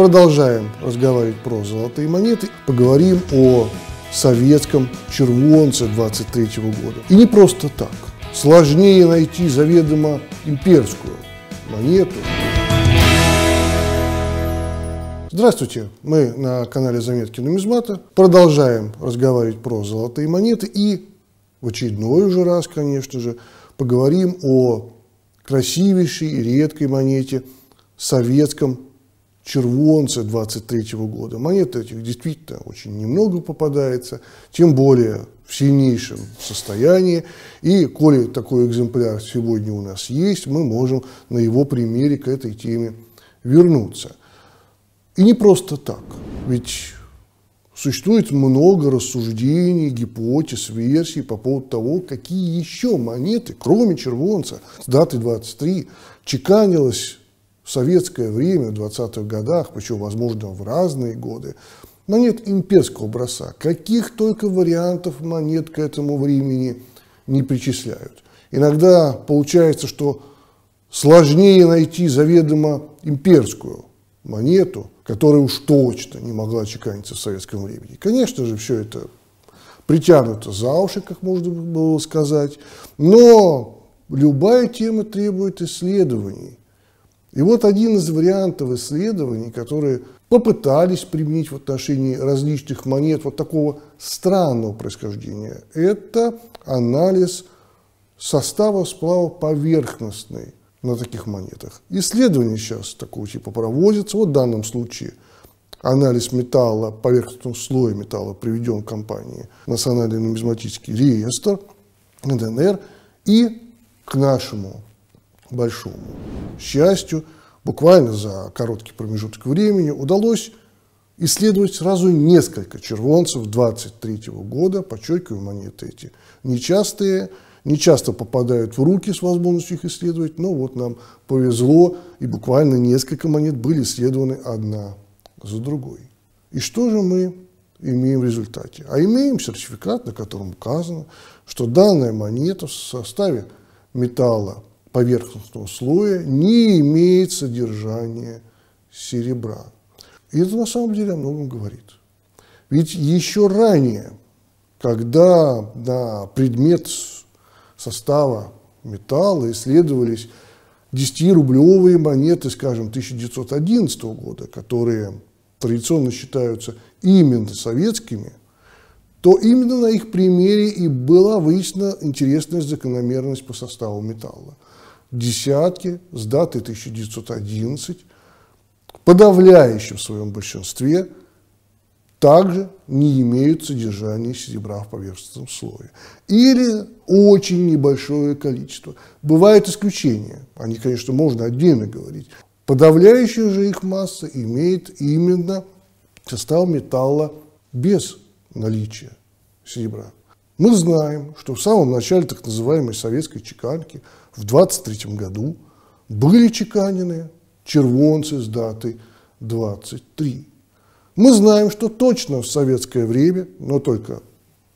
Продолжаем разговаривать про золотые монеты. Поговорим о советском червонце 23 года. И не просто так. Сложнее найти заведомо имперскую монету. Здравствуйте, мы на канале Заметки нумизмата. Продолжаем разговаривать про золотые монеты и в очередной уже раз, конечно же, поговорим о красивейшей и редкой монете советском червонца 23 года. Монет этих действительно очень немного попадается, тем более в сильнейшем состоянии. И коли такой экземпляр сегодня у нас есть, мы можем на его примере к этой теме вернуться. И не просто так, ведь существует много рассуждений, гипотез, версий по поводу того, какие еще монеты, кроме червонца, с даты 23, чеканилось советское время, в 20-х годах, причем, возможно, в разные годы, монет имперского образца. Каких только вариантов монет к этому времени не причисляют. Иногда получается, что сложнее найти заведомо имперскую монету, которая уж точно не могла чеканиться в советском времени. Конечно же, все это притянуто за уши, как можно было сказать, но любая тема требует исследований. И вот один из вариантов исследований, которые попытались применить в отношении различных монет вот такого странного происхождения, это анализ состава сплава поверхностной на таких монетах. Исследования сейчас такого типа проводятся. Вот в данном случае анализ металла, поверхностного слоя металла приведен компанией Национальный нумизматический реестр, НДНР, и к нашему большому счастью, буквально за короткий промежуток времени удалось исследовать сразу несколько червонцев 23 года, подчеркиваю, монеты эти нечастые, не часто попадают в руки с возможностью их исследовать, но вот нам повезло, и буквально несколько монет были исследованы одна за другой. И что же мы имеем в результате? А имеем сертификат, на котором указано, что данная монета в составе металла поверхностного слоя не имеет содержания серебра. И это на самом деле о многом говорит. Ведь еще ранее, когда на предмет состава металла исследовались 10-рублевые монеты, скажем, 1911 года, которые традиционно считаются именно советскими, то именно на их примере и была выяснена интересная закономерность по составу металла – десятки с даты 1911 подавляющим в своем большинстве также не имеют содержания серебра в поверхностном слое. Или очень небольшое количество. Бывают исключения, они, конечно, можно отдельно говорить. Подавляющая же их масса имеет именно состав металла без наличия серебра. Мы знаем, что в самом начале так называемой советской чеканки в 23 году были чеканены червонцы с даты 23. Мы знаем, что точно в советское время, но только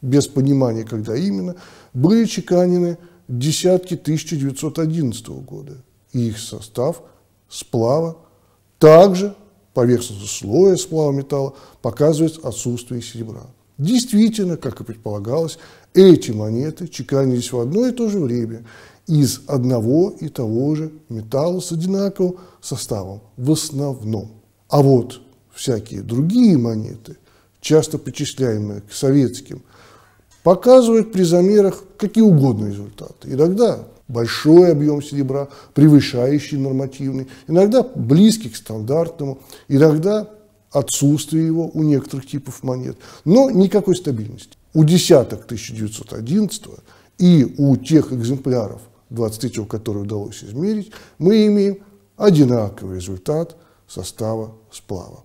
без понимания, когда именно, были чеканены десятки 1911 года, и их состав сплава также поверхностного слоя сплава металла показывает отсутствие серебра. Действительно, как и предполагалось, эти монеты чеканились в одно и то же время из одного и того же металла с одинаковым составом в основном. А вот всякие другие монеты, часто причисляемые к советским, показывают при замерах какие угодно результаты. Иногда большой объем серебра, превышающий нормативный, иногда близкий к стандартному, иногда отсутствие его у некоторых типов монет, но никакой стабильности. У десяток 1911 и у тех экземпляров 23, которые удалось измерить, мы имеем одинаковый результат состава сплава.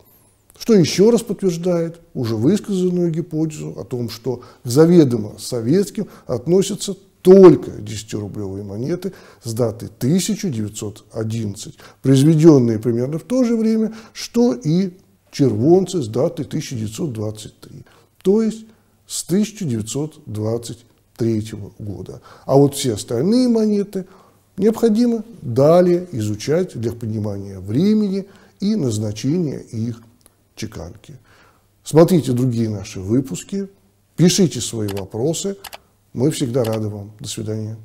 Что еще раз подтверждает уже высказанную гипотезу о том, что к заведомо советским относятся только 10-рублевые монеты с даты 1911, произведенные примерно в то же время, что и червонцы с даты 1923, то есть с 1923 года. А вот все остальные монеты необходимо далее изучать для понимания времени и назначения их чеканки. Смотрите другие наши выпуски, пишите свои вопросы. Мы всегда рады вам. До свидания.